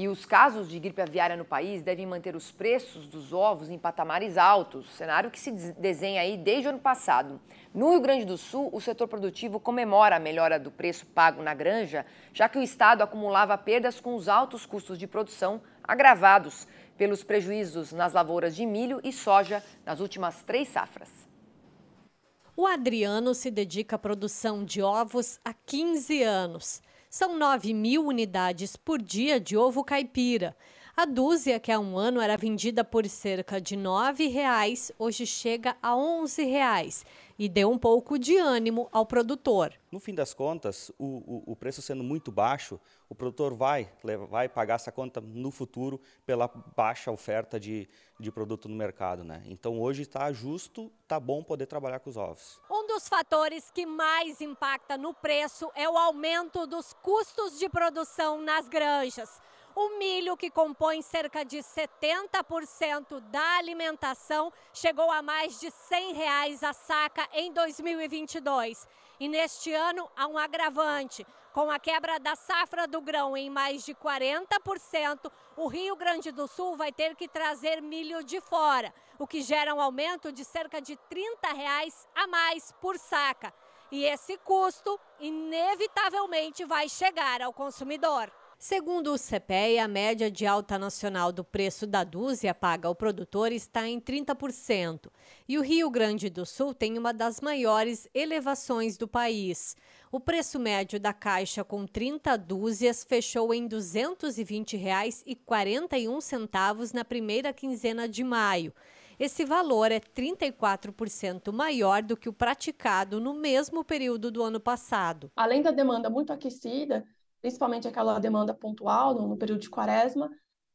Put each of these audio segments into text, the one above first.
E os casos de gripe aviária no país devem manter os preços dos ovos em patamares altos, cenário que se desenha aí desde o ano passado. No Rio Grande do Sul, o setor produtivo comemora a melhora do preço pago na granja, já que o estado acumulava perdas com os altos custos de produção agravados pelos prejuízos nas lavouras de milho e soja nas últimas três safras. O Adriano se dedica à produção de ovos há 15 anos. São 9 mil unidades por dia de ovo caipira. A dúzia, que há é um ano era vendida por cerca de R$ 9,00, hoje chega a R$ 11,00 e deu um pouco de ânimo ao produtor. No fim das contas, o, o, o preço sendo muito baixo, o produtor vai, vai pagar essa conta no futuro pela baixa oferta de, de produto no mercado. Né? Então hoje está justo, está bom poder trabalhar com os ovos. Um dos fatores que mais impacta no preço é o aumento dos custos de produção nas granjas. O milho, que compõe cerca de 70% da alimentação, chegou a mais de R$ 100 reais a saca em 2022. E neste ano há um agravante. Com a quebra da safra do grão em mais de 40%, o Rio Grande do Sul vai ter que trazer milho de fora, o que gera um aumento de cerca de R$ 30 reais a mais por saca. E esse custo, inevitavelmente, vai chegar ao consumidor. Segundo o CPE, a média de alta nacional do preço da dúzia paga ao produtor está em 30%, e o Rio Grande do Sul tem uma das maiores elevações do país. O preço médio da caixa com 30 dúzias fechou em R$ 220,41 na primeira quinzena de maio. Esse valor é 34% maior do que o praticado no mesmo período do ano passado. Além da demanda muito aquecida, principalmente aquela demanda pontual no, no período de quaresma,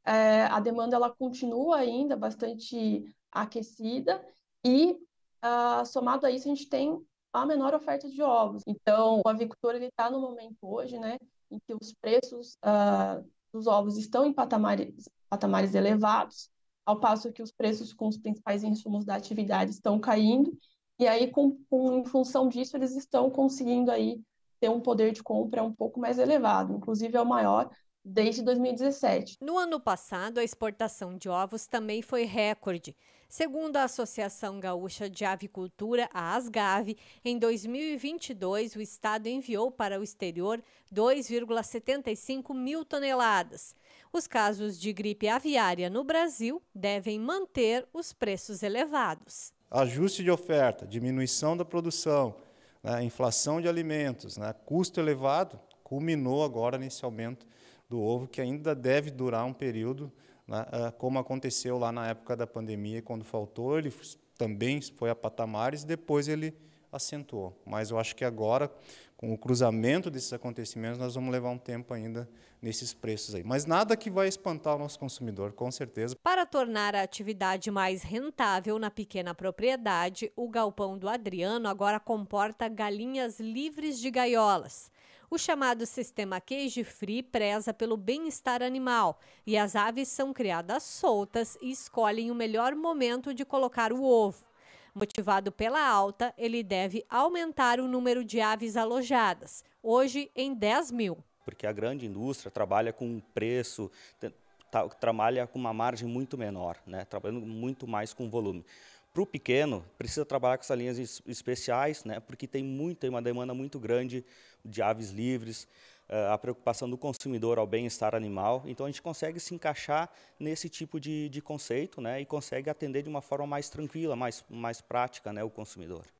é, a demanda ela continua ainda bastante aquecida e uh, somado a isso a gente tem a menor oferta de ovos. Então o avicultor ele está no momento hoje, né, em que os preços uh, dos ovos estão em patamares, patamares elevados, ao passo que os preços com os principais insumos da atividade estão caindo e aí com, com em função disso eles estão conseguindo aí ter um poder de compra um pouco mais elevado, inclusive é o maior desde 2017. No ano passado, a exportação de ovos também foi recorde. Segundo a Associação Gaúcha de Avicultura, a ASGAV, em 2022 o estado enviou para o exterior 2,75 mil toneladas. Os casos de gripe aviária no Brasil devem manter os preços elevados. Ajuste de oferta, diminuição da produção, né, inflação de alimentos, né, custo elevado, culminou agora nesse aumento do ovo, que ainda deve durar um período, né, ah, como aconteceu lá na época da pandemia, quando faltou, ele também foi a patamares, depois ele acentuou. Mas eu acho que agora, com o cruzamento desses acontecimentos, nós vamos levar um tempo ainda nesses preços aí. Mas nada que vai espantar o nosso consumidor, com certeza. Para tornar a atividade mais rentável na pequena propriedade, o galpão do Adriano agora comporta galinhas livres de gaiolas. O chamado sistema cage free preza pelo bem-estar animal e as aves são criadas soltas e escolhem o melhor momento de colocar o ovo. Motivado pela alta, ele deve aumentar o número de aves alojadas, hoje em 10 mil. Porque a grande indústria trabalha com um preço, trabalha com uma margem muito menor, né? trabalhando muito mais com volume. Para o pequeno, precisa trabalhar com essas linhas especiais, né? porque tem, muito, tem uma demanda muito grande de aves livres. Eh, a preocupação do consumidor ao bem-estar animal. Então a gente consegue se encaixar nesse tipo de, de conceito né, e consegue atender de uma forma mais tranquila, mais, mais prática né, o consumidor.